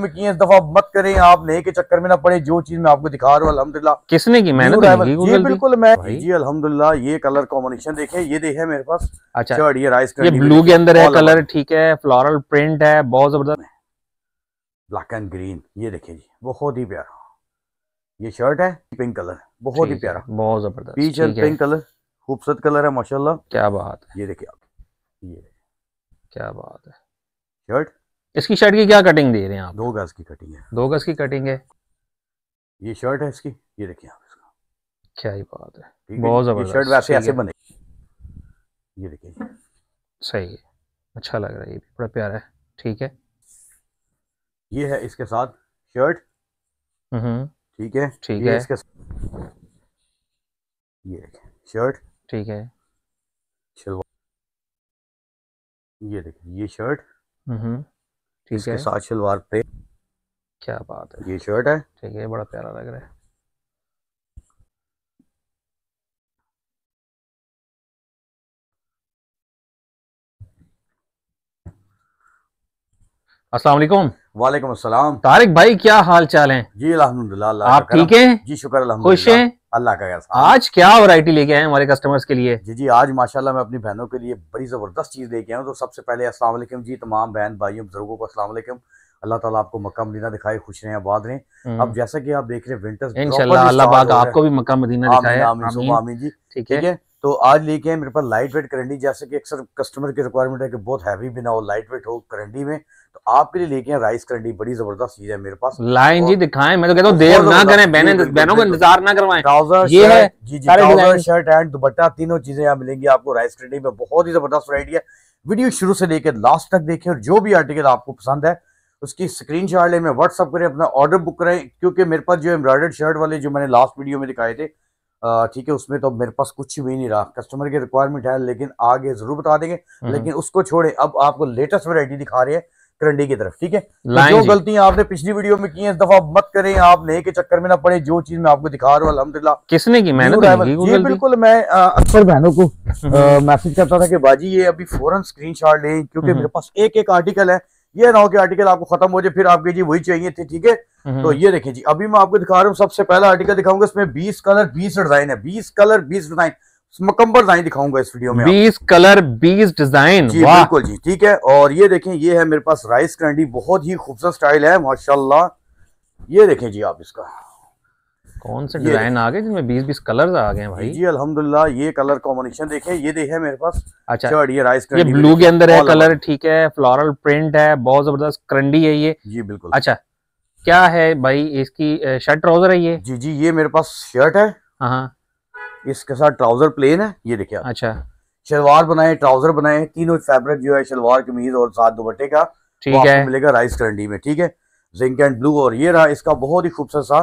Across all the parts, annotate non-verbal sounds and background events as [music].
में किए इस दफा मत करें आप नए के चक्कर में ना पड़े जो चीज मैं आपको दिखा रहा हूँ अलहमदिल्ला किसने की मेहनत तो ये बिल्कुल मैं जी अलहमदिल्ला ये कलर कॉम्बिनेशन देखे ये देखे मेरे पास अच्छा ये राइस ये ब्लू के अंदर है कलर ठीक है फ्लोरल प्रिंट है बहुत जबरदस्त ब्लैक एंड ग्रीन ये देखे जी बहुत ही प्यारा ये शर्ट है पिंक कलर बहुत ही प्यारा बहुत जबरदस्त पीच एंड पिंक कलर खूबसूरत कलर है माशाल्लाह क्या बात है ये देखिए आप ये क्या बात है शर्ट इसकी शर्ट की क्या कटिंग दे रहे हैं आप दो गज की कटिंग है दो गज की कटिंग है ये शर्ट है इसकी ये देखिए आप इसका क्या ही बात है बहुत जबरदस्त शर्ट वैसे ऐसे बने ये देखिए सही है अच्छा लग रहा है ये भी बड़ा प्यारा है ठीक है ये है इसके साथ शर्ट हम्म, हम्म। ठीक है ठीक है इसके ये शर्ट ठीक है शलवार ये देखिए ये शर्ट ठीक है साथ शलवार पे क्या बात है ये शर्ट है ठीक है बड़ा प्यारा लग रहा है असलम वालेकुम असलम तारिक भाई क्या हाल चाल है जी अलहमदुल्ला आप ठीक हैं जी शुक्र खुश हैं अल्लाह का कैसा आज क्या वरायटी लेके आए हमारे कस्टमर्स के लिए जी जी आज माशाल्लाह मैं अपनी बहनों के लिए बड़ी ज़बरदस्त चीज़ लेके आया हूँ तो सबसे पहले असला जी तमाम बहन भाइयों बुजुर्गों को असला अल्लाह ताला आपको मक्का मदीना दिखाए खुश रहे आबाद रहे हम्म। अब जैसा कि आप देख रहे हैं विंटर्स इंशाल्लाह अल्लाह आपको भी मक्का मदीना दिखाए आमीन जी ठीक है तो आज लेके आए मेरे पास लाइट वेट करंडी जैसे कि अक्सर कस्टमर की रिक्वायरमेंट है कि बहुत हैवी भी ना हो लाइट वेट हो करंडी में तो आपके लिए लेके आए राइस करंडी बड़ी जबरदस्त चीज है मेरे पास लाइन जी दिखाएं मैं तो कहता हूँ देर ना करें बहने बहनों का इंतजार ना करवाएं ट्राउजर ये है जी जी ट्राउजर शर्ट एंड दुपट्टा तीनों चीजें यहाँ मिलेंगी आपको राइस करंडी में बहुत ही जबरदस्त वरायटी है वीडियो शुरू से लेकर लास्ट तक देखें और जो भी आर्टिकल आपको पसंद है उसकी स्क्रीन शॉट ले मैं व्हाट्सअप करें अपना ऑर्डर बुक करें क्योंकि मेरे पास जो एम्ब्रॉयडर्ड शर्ट वाले जो मैंने लास्ट वीडियो में दिखाए थे ठीक है उसमें तो मेरे पास कुछ भी नहीं रहा कस्टमर की रिक्वायरमेंट है लेकिन आगे जरूर बता देंगे हम्म। लेकिन उसको छोड़े अब आपको लेटेस्ट वेरायटी दिखा रहे हैं करंडी की तरफ ठीक है तो जो गलतियां आपने पिछली वीडियो में की हैं इस दफा मत करें आप नए के चक्कर में ना पड़े जो चीज मैं आपको दिखा रहा हूँ अलहमदिल्ला किसने की मैंने तो ये बिल्कुल मैं अक्सर बहनों को मैसेज हम्म। करता था कि बाजी ये अभी फौरन स्क्रीन शॉट लें क्योंकि हम्म। मेरे पास एक एक आर्टिकल है ये ना हो कि आर्टिकल आपको खत्म हो जाए फिर आपके जी वही चाहिए थे ठीक है हम्म। तो ये देखिए जी अभी मैं आपको दिखा रहा हूँ सबसे पहला आर्टिकल दिखाऊंगा इसमें बीस कलर बीस डिजाइन है बीस कलर बीस डिजाइन मकम्बर डिजाइन दिखाऊंगा इस वीडियो में बीस कलर बीस डिजाइन जी बिल्कुल जी ठीक है और ये देखें ये है मेरे पास राइस कैंडी बहुत ही खूबसूरत स्टाइल है माशाला ये देखें जी आप इसका कौन से डिजाइन आ गए जिनमें बीस बीस कलर आ गए भाई जी अलहमदुल्ला ये कलर कॉम्बिनेशन देखे ये देखे मेरे पास अच्छा ये राइस ये ब्लू के अंदर है कलर ठीक है फ्लोरल प्रिंट है बहुत जबरदस्त करंडी है ये जी बिल्कुल अच्छा क्या है भाई इसकी शर्ट ट्राउजर है ये जी जी ये मेरे पास शर्ट है हाँ, हाँ इसके साथ ट्राउजर प्लेन है ये देखिए अच्छा शलवार बनाए ट्राउजर बनाए तीनों फैब्रिक जो है शलवार कमीज और साथ दुपट्टे का ठीक है मिलेगा राइस करंडी में ठीक है जिंक एंड ब्लू और ये रहा इसका बहुत ही खूबसूरत सा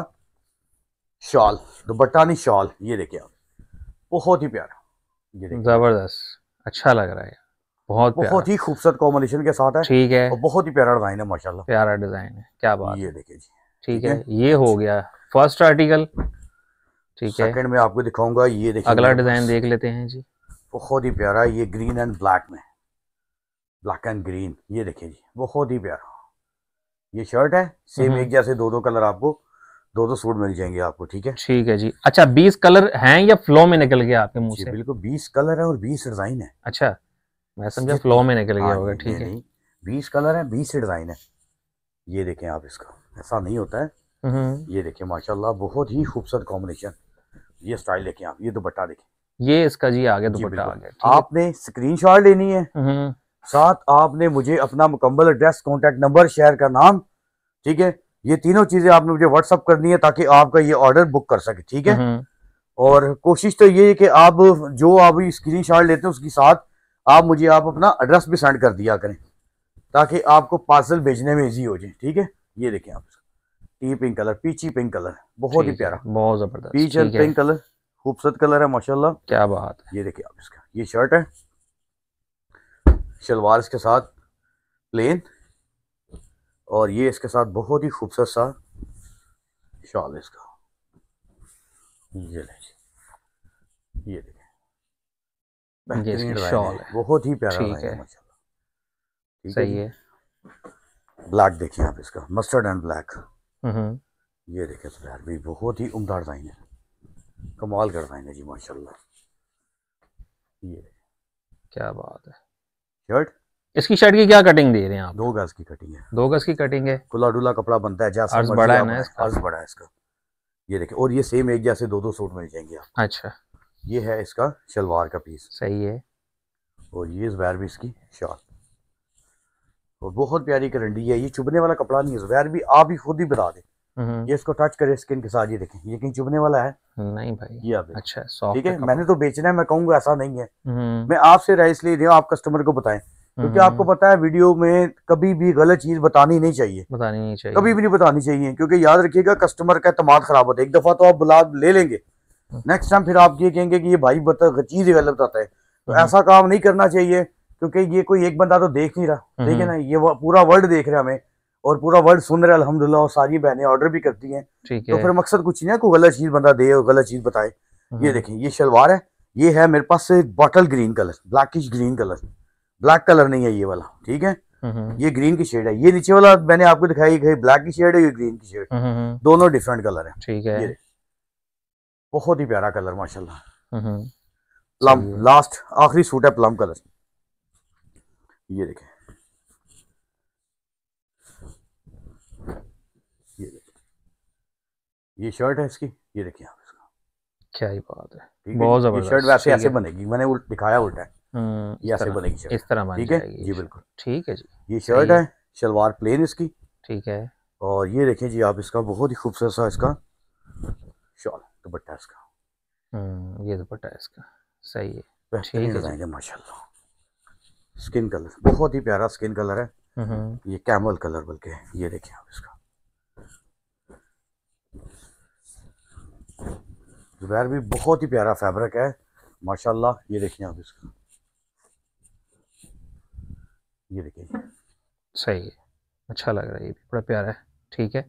शॉल दुपट्टा नहीं शॉल ये देखिए आप बहुत ही प्यारा ये जबरदस्त अच्छा लग रहा है बहुत बहुत ही खूबसूरत कॉम्बिनेशन के साथ है ठीक है और बहुत ही प्यारा डिजाइन है माशाल्लाह प्यारा डिजाइन है क्या बात ये देखिए जी ठीक है ये हो गया फर्स्ट आर्टिकल ठीक है सेकंड में आपको दिखाऊंगा ये देखिए अगला डिजाइन देख लेते हैं जी बहुत ही प्यारा ये ग्रीन एंड ब्लैक में ब्लैक एंड ग्रीन ये देखिए जी बहुत ही प्यारा ये शर्ट है सेम हम्म। एक जैसे दो दो कलर आपको दो दो सूट मिल जाएंगे आपको ठीक है ठीक है जी अच्छा बीस कलर हैं या फ्लो में निकल गया आपके मुंह से बिल्कुल बीस कलर है और बीस डिजाइन है अच्छा मैं समझा फ्लो में निकल गया हाँ होगा ठीक है बीस कलर है बीस डिजाइन है ये देखें आप इसका ऐसा नहीं होता है हम्म, हम्म। ये देखें माशाल्लाह बहुत ही खूबसूरत कॉम्बिनेशन ये स्टाइल देखें आप ये दुपट्टा देखें ये इसका जी आगे दुपट्टा आ गया आपने स्क्रीनशॉट लेनी है हम्म, साथ आपने मुझे अपना मुकम्मल एड्रेस कॉन्टेक्ट नंबर शहर का नाम ठीक है ये तीनों चीजें आपने मुझे व्हाट्सअप करनी है ताकि आपका ये ऑर्डर बुक कर सके ठीक है हम्म। और कोशिश तो ये है कि आप जो आप स्क्रीन शॉट लेते हैं उसके साथ आप मुझे आप अपना एड्रेस भी सेंड कर दिया करें ताकि आपको पार्सल भेजने में इजी हो जाए ठीक है ये देखें आप टी pink colour peachy pink colour बहुत ही प्यारा बहुत जबरदस्त पीच एंड पिंक कलर खूबसूरत कलर है माशाल्लाह क्या बात है ये देखिए आप इसका ये शर्ट है शलवार इसके साथ प्लेन और ये इसके साथ बहुत ही खूबसूरत सा शॉल इसका ये ले ये देखिए शॉल बहुत ही प्यारा ठीक है ठीक सही है ब्लैक देखिए आप इसका मस्टर्ड एंड ब्लैक हम्म। ये देखिए तो यार भी बहुत ही उमदा डिज़ाइन है कमाल का डिज़ाइन है जी माशाल्लाह ये क्या बात है शर्ट इसकी शर्ट की क्या कटिंग दे रहे हैं आप दो गज की कटिंग है दो गज की कटिंग है खुला डुला कपड़ा बनता है जैसा अर्ज बड़ा है ना अर्ज बड़ा है इसका ये देखिए और ये सेम एक जैसे दो दो सूट मिल जाएंगे आप अच्छा ये है इसका शलवार का पीस सही है और ये जुबैर भी इसकी शॉल और बहुत प्यारी करंडी है ये चुभने वाला कपड़ा नहीं है जुबैर भी आप ही खुद ही बता दे हम्म। ये इसको टच करे स्किन के साथ ये देखें ये कहीं चुभने वाला है नहीं भाई ये अच्छा ठीक है मैंने तो बेचना है मैं कहूंगा ऐसा नहीं है हम्म। मैं आपसे राय इसलिए दे आप कस्टमर को बताएं क्योंकि आपको हाँ। पता है वीडियो में कभी भी गलत चीज बतानी नहीं चाहिए बतानी नहीं चाहिए कभी भी नहीं बतानी चाहिए क्योंकि याद रखिएगा कस्टमर का एतमाद खराब होता है एक दफा तो आप बुला ले लेंगे नेक्स्ट हाँ। टाइम फिर आप ये कहेंगे कि ये भाई बता चीज गलत बताता है तो हाँ। ऐसा काम नहीं करना चाहिए क्योंकि ये कोई एक बंदा तो देख नहीं रहा ठीक है ना ये पूरा वर्ल्ड देख रहा है हमें और पूरा वर्ल्ड सुन रहे अलहमदुल्ला और सारी बहनें ऑर्डर भी करती हैं तो फिर मकसद कुछ नहीं है को गलत चीज बंदा दे और गलत चीज बताए ये देखें ये शलवार है ये है मेरे पास bottle green colour blackish green colour black colour नहीं है ये वाला ठीक है ये ग्रीन की शेड है ये नीचे वाला मैंने आपको दिखाई ब्लैक की शेड है ये ग्रीन की शेड दोनों डिफरेंट कलर है ठीक है बहुत ही प्यारा कलर माशाल्लाह प्लम लास्ट आखिरी सूट है प्लम कलर ये देखें ये ये शर्ट है इसकी ये देखिए आप इसका क्या ही बात है बहुत जबरदस्त शर्ट वैसे ऐसे बनेगी मैंने दिखाया उल्टा है या से बनेगी शर्ट इस तरह ठीक है जी बिल्कुल ठीक है जी ये शर्ट है शलवार प्लेन इसकी ठीक है और ये देखें जी आप इसका बहुत ही खूबसूरत सा इसका शॉल दुपट्टा इसका ये दुपट्टा इसका सही है बेहतरीन है स्किन कलर बहुत ही प्यारा स्किन कलर है हम्म, हम्म। ये कैमल कलर बल्कि ये देखें आप इसका जुबैर भी बहुत ही प्यारा फैब्रिक है माशाल्लाह ये देखें आप इसका ये देखिए सही है अच्छा लग रहा है ये भी बड़ा प्यारा है ठीक है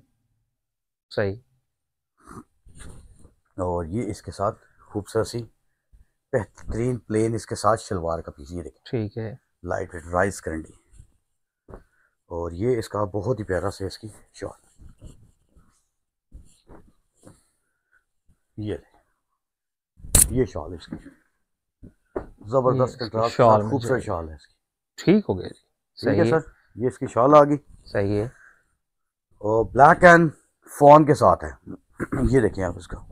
सही और ये इसके साथ खूबसूरत सी बेहतरीन प्लेन इसके साथ शलवार का पीस ये देखिए ठीक है लाइट वेट राइस करंडी और ये इसका बहुत ही प्यारा से इसकी शॉल ये ये शॉल इसकी जबरदस्त कंट्रास्ट खूबसूरत शॉल है इसकी ठीक हो गया जी सही है सर ये इसकी शॉल आ गई सही है और ब्लैक एंड फोन के साथ है [clears throat] ये देखिए आप इसका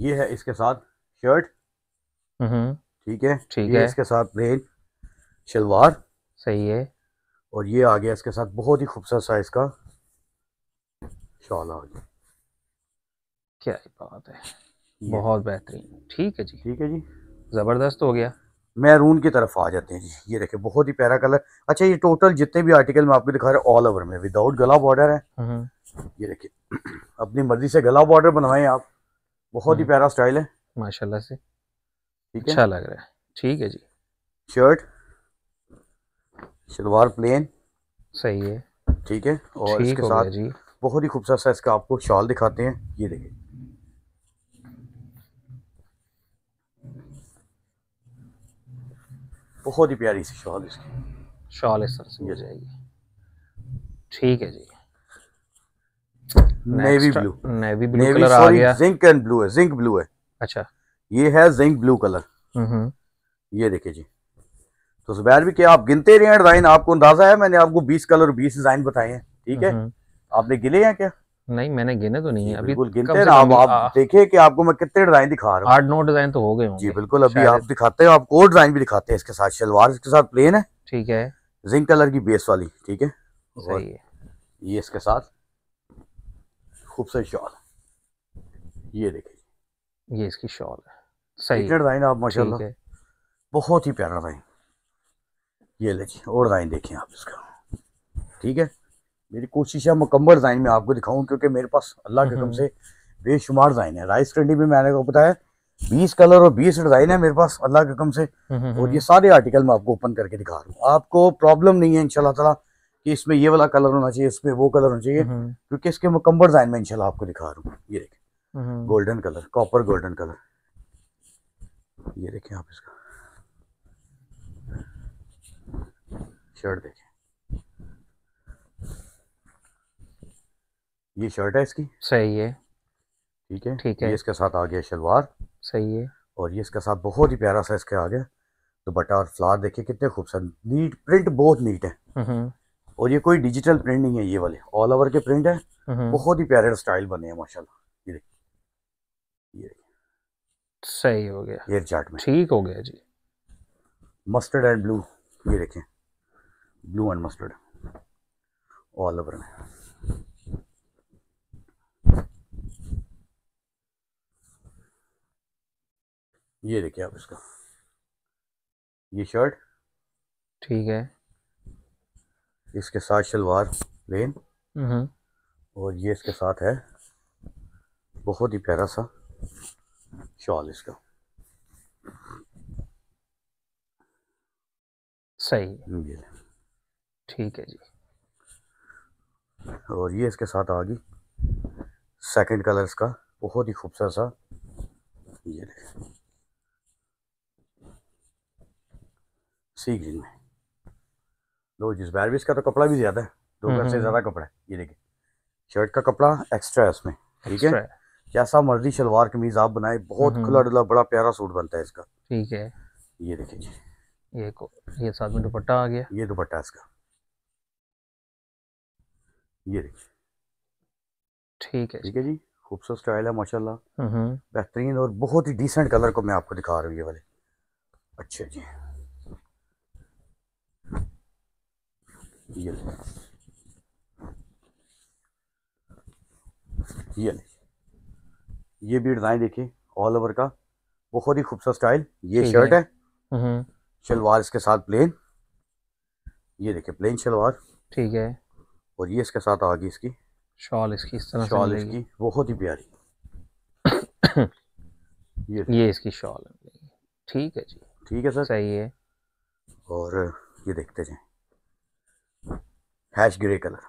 ये है इसके साथ शर्ट हम्म। ठीक है ठीक है इसके साथ प्लेन शलवार सही है और ये आ गया इसके साथ बहुत ही खूबसूरत साइज का शॉल आ गया क्या बात है बहुत बेहतरीन ठीक है जी ठीक है जी ज़बरदस्त हो गया मैरून की तरफ आ जाते हैं जी ये देखें बहुत ही प्यारा कलर अच्छा ये टोटल जितने भी आर्टिकल मैं आपको दिखा रहा हूँ ऑल ओवर में विदाउट गला बॉर्डर है हम्म, हम्म। ये देखिए [clears throat] अपनी मर्जी से गला बॉर्डर बनवाएं आप बहुत ही हम्म। प्यारा स्टाइल है माशाल्लाह से ठीक है अच्छा लग रहा है ठीक है जी शर्ट शलवार प्लेन सही है ठीक है और इसके साथ जी बहुत ही खूबसूरत सा इसका आपको शॉल दिखाते हैं ये देखिए बहुत ही प्यारी सी शॉल इसकी शॉल है सर से हो जाएगी ठीक है जी navy blue navy blue colour आ गया जिंक एंड ब्लू है जिंक ब्लू है अच्छा ये है जिंक ब्लू कलर ये देखिए जी तो जुबैर भी क्या आप गिनते रहे हैं डिजाइन आपको अंदाजा है मैंने आपको 20 कलर 20 डिजाइन बताए हैं ठीक है आपने गिने हैं क्या नहीं मैंने गिने तो नहीं है अभी गिनते ना अभी आप देखिए कि आपको मैं कितने डिजाइन दिखा रहा हूँ आठ नौ डिजाइन तो हो गए जी बिल्कुल अभी आप दिखाते हैं आपको और डिजाइन भी दिखाते हैं इसके साथ शलवार इसके साथ प्लेन है ठीक है जिंक कलर की बेस वाली ठीक है ये इसके साथ खूबसूरत शॉल ये देखिए ये इसकी शॉल है सही डिजाइन आप माशा बहुत ही प्यारा डिजाइन ये देखिए और डिजाइन देखिए आप इसका ठीक है मेरी कोशिश है मुकम्मल जाइन में आपको दिखाऊँ क्योंकि मेरे पास अल्लाह के कम हम्म। से बेशुमार जाइन है राइस ट्रेंडी भी मैंने बताया बीस कलर और बीस डिजाइन है मेरे पास अल्लाह के कम से हम्म, हम्म, और ये सारे आर्टिकल मैं आपको ओपन करके दिखा रहा हूँ आपको प्रॉब्लम नहीं है इनशाला तला कि इसमें ये वाला कलर होना चाहिए इसमें वो कलर होना चाहिए क्योंकि इसके मुकम्बर डिजाइन में इनशाला आपको दिखा रहा हूँ ये देखें golden colour copper golden colour ये देखें आप इसका शर्ट देखें ये शर्ट है इसकी सही है ठीक है ठीक है ये इसके साथ आ गया शलवार सही है और ये इसके साथ बहुत ही प्यारा सा इसके आ गया दुपट्टा और फ्लावर देखिए कितने खूबसूरत नीट प्रिंट बहुत नीट है हम्म, हम्म। और ये कोई डिजिटल प्रिंट नहीं है ये वाले ऑल ओवर के प्रिंट है हम्म, बहुत ही प्यारे स्टाइल बने हैं माशाल्लाह ये ये देखिए सही हो गया ये चार्ट में ठीक हो गया जी मस्टर्ड एंड ब्लू ये देखें blue and mustard all over में ये देखिए आप इसका ये शर्ट ठीक है इसके साथ शलवार प्लेन हम्म। और ये इसके साथ है बहुत ही प्यारा सा शॉल इसका सही हम्म, ये ठीक है जी और ये इसके साथ आ गई सेकेंड कलर इसका बहुत ही खूबसूरत सा ये देखें सी ग्रीन में दो जिस बैर भी इसका तो कपड़ा भी ज़्यादा है दो हम्म, घर से हम्म। ज़्यादा कपड़ा है ये देखिए शर्ट का कपड़ा एक्स्ट्रा है इसमें ठीक है जैसा मर्जी शलवार कमीज आप बनाए बहुत खुला हम्म, डुला बड़ा प्यारा सूट बनता है इसका ठीक है ये देखिए जी ये को ये साथ में दुपट्टा आ गया ये दुपट्टा इसका ये देखिए ठीक है ठीक है जी खूबसूरत स्टाइल है माशाल्लाह बेहतरीन और बहुत ही डिसेंट कलर को मैं आपको दिखा रहा हूँ ये वाले अच्छा जी ये ये ये भी डिजाइन देखिए ऑल ओवर का बहुत ही खूबसूरत स्टाइल ये शर्ट है, है। हम्म। शलवार इसके साथ प्लेन ये देखिए प्लेन शलवार ठीक है और ये इसके साथ आ गई इसकी शॉल इसकी इस तरह शॉल इसकी बहुत ही प्यारी [coughs] ये ये इसकी शॉल ठीक है जी ठीक है सर सही है और ये देखते जाए हैश ग्रे कलर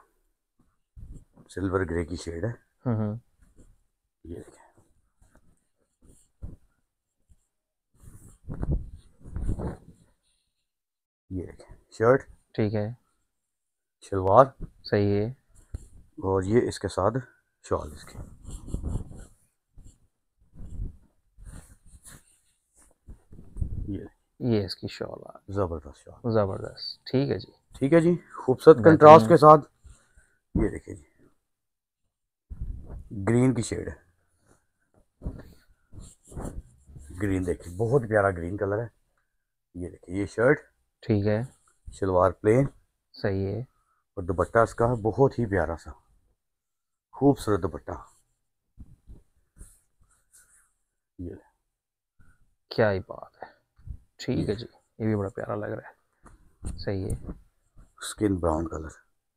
सिल्वर ग्रे की शेड है ये देखें ये देखें शर्ट ठीक है शलवार सही है और ये इसके साथ शॉल इसके ये ये इसकी शॉल जबरदस्त शॉल जबरदस्त ठीक है जी ठीक है जी खूबसूरत कंट्रास्ट के साथ ये देखिए जी ग्रीन की शेड है ग्रीन देखिए बहुत प्यारा ग्रीन कलर है ये देखिए ये शर्ट ठीक है शलवार प्लेन सही है और दुपट्टा इसका बहुत ही प्यारा सा खूबसूरत दुपट्टा ये क्या ही बात है ठीक है जी ये भी बड़ा प्यारा लग रहा है सही है skin brown colour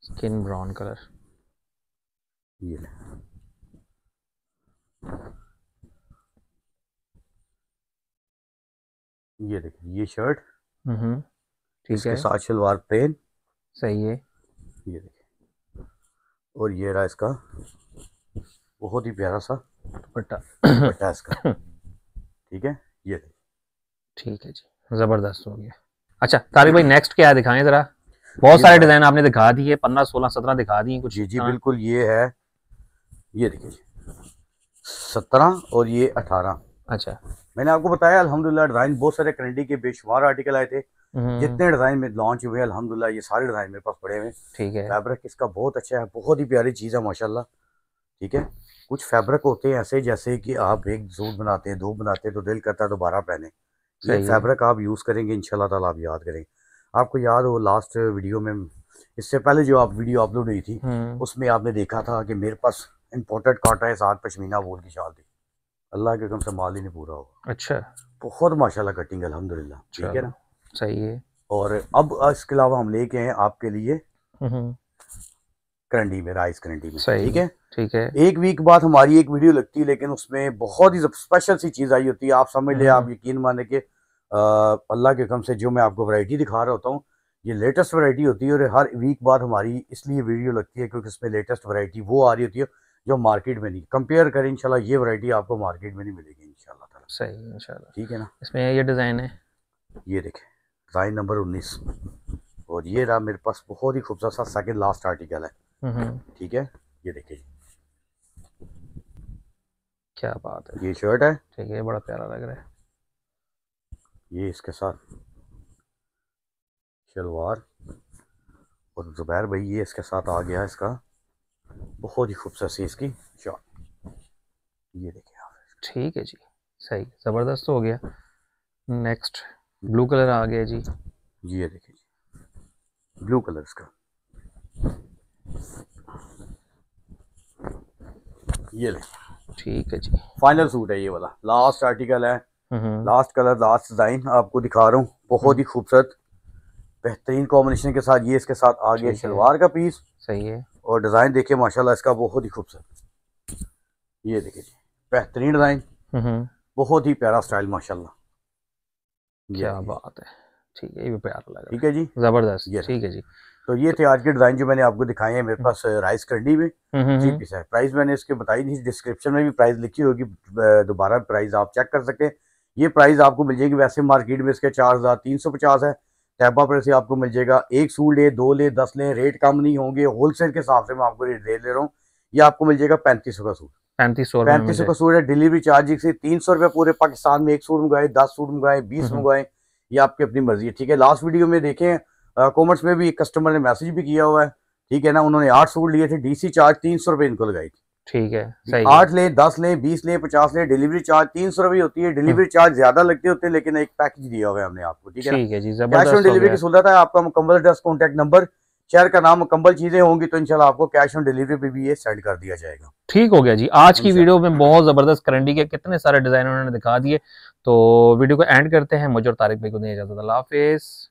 skin brown colour ये ये देखिए ये शर्ट हम्म ठीक है साथ शलवार पेन सही है ये देखिए और ये रहा इसका बहुत ही प्यारा सा दुपट्टा दुपट्टा इसका [laughs] ठीक है ये देखिए ठीक है जी ज़बरदस्त हो गया अच्छा तारिक भाई नेक्स्ट क्या दिखाएं ज़रा बहुत सारे डिजाइन आपने दिखा दिए पंद्रह सोलह सत्रह दिखा दिए कुछ जी जी हाँ। बिल्कुल ये है ये देखिए सत्रह और ये अठारह अच्छा मैंने आपको बताया अलहमदुल्ला डिजाइन बहुत सारे कनेडी के बेशुमार आर्टिकल आए थे हम्म। जितने डिजाइन में लॉन्च हुए अलहमदुल्ला ये सारे डिजाइन मेरे पास पड़े हुए ठीक है फैब्रिक इसका बहुत अच्छा है बहुत ही प्यारी चीज है माशाल्लाह ठीक है कुछ फैब्रिक होते हैं ऐसे जैसे कि आप एक सूट बनाते हैं धूप बनाते हैं तो दिल करता है दोबारा पहने फेबरक फैब्रिक आप यूज करेंगे इनशाला आप याद करेंगे आपको याद हो लास्ट वीडियो में इससे पहले जो आप वीडियो अपलोड हुई थी हम्म। उसमें आपने देखा था कि मेरे पास इम्पोर्टेड काटा है साथ पशमीना वोल की शाल थी अल्लाह के कम से माल ही नहीं पूरा होगा अच्छा बहुत माशाल्लाह कटिंग अल्हम्दुलिल्लाह ठीक है ना सही है और अब इसके अलावा हम लेके हैं आपके लिए हम्म। करंडी में राइस करंडी में ठीक है ठीक है एक वीक बाद हमारी एक वीडियो लगती है लेकिन उसमें बहुत ही स्पेशल सी चीज आई होती है आप समझ ले हम्म। आप यकीन माने के अल्लाह के कम से जो मैं आपको वैरायटी दिखा रहा होता हूँ ये लेटेस्ट वैरायटी होती है और हर वीक बाद हमारी इसलिए वीडियो लगती है क्योंकि इसमें लेटेस्ट वैरायटी वो आ रही होती है जो मार्केट में नहीं कंपेयर करें इंशाल्लाह ये वैरायटी आपको मार्केट में नहीं मिलेगी इंशाल्लाह सही इंशाल्लाह ठीक है ना इसमें ये डिज़ाइन है ये देखें डिज़ाइन नंबर उन्नीस और ये रहा मेरे पास बहुत ही खूबसूरत सा सेकेंड लास्ट आर्टिकल है ठीक है ये देखिए क्या बात है ये शर्ट है ठीक है बड़ा प्यारा लग रहा है ये इसके साथ शलवार और ज़ुबैर भाई ये इसके साथ आ गया इसका बहुत ही खूबसूरत सी इसकी शॉट ये देखिए आप ठीक है जी सही ज़बरदस्त हो गया नेक्स्ट ब्लू कलर आ गया जी ये देखिए जी ब्लू कलर इसका ये ले ठीक है जी फाइनल सूट है ये वाला लास्ट आर्टिकल है लास्ट कलर लास्ट डिज़ाइन आपको दिखा रहा हूँ बहुत ही हम्म। खूबसूरत बेहतरीन कॉम्बिनेशन के साथ ये इसके साथ आ गया शलवार का पीस सही है और डिज़ाइन देखिए माशाल्लाह इसका बहुत ही खूबसूरत ये देखिए जी बेहतरीन डिज़ाइन हम्म, हम्म। बहुत ही प्यारा स्टाइल माशाल्लाह क्या बात है ठीक है ये भी प्यारा लगा ठीक है जी ज़बरदस्त ये ठीक है जी तो ये थे आज के डिज़ाइन जो मैंने आपको दिखाए हैं मेरे पास राइस करडी में जी पीस है प्राइस मैंने इसके बताई थी डिस्क्रिप्शन में भी प्राइस लिखी होगी दोबारा प्राइस आप चेक कर सके ये प्राइस आपको मिल जाएगी वैसे मार्केट में इसके चार हज़ार तीन सौ पचास है टैपा पर से आपको मिल जाएगा एक सूट ले दो ले दस लें रेट कम नहीं होंगे होलसेल के हिसाब से मैं आपको रेट दे ले रहा हूँ ये आपको मिल जाएगा पैंतीस सौ का सूट पैंतीस सौ पैंतीस सौ का सूट है डिलीवरी चार्ज से तीन सौ रुपये पूरे पाकिस्तान में एक सूट मंगाए दस सूट मंगाए बीस मंगाए ये आपकी अपनी मर्जी है ठीक है लास्ट वीडियो में देखें कॉमर्स में भी एक कस्टमर ने मैसेज भी किया हुआ है ठीक है ना उन्होंने आठ सूट लिए थे डीसी चार्ज तीन सौ रुपये इनको लगाई थी ठीक है सही आठ लें दस लें बीस लें पचास लें डिलीवरी चार्ज तीन सौ रुपये होती है डिलीवरी हम्म। चार्ज ज्यादा लगते होते हैं लेकिन एक पैकेज दिया हुआ है हमने आपको ठीक है जी जब कैश ऑन डिलीवरी की सुविधा है आपका मुकम्मल एड्रेस कॉन्टैक्ट नंबर शहर का नाम मुकम्मल चीजें होंगी तो इनशाला आपको कैश ऑन डिलीवरी पे भी ये सेंड कर दिया जाएगा ठीक हो गया जी आज की वीडियो में बहुत जबरदस्त करंडी के कितने सारे डिजाइन उन्होंने दिखा दिए तो वीडियो को एंड करते हैं मुझे और तारिक भाई को नहीं इजाजत अल्लाह हाफिज़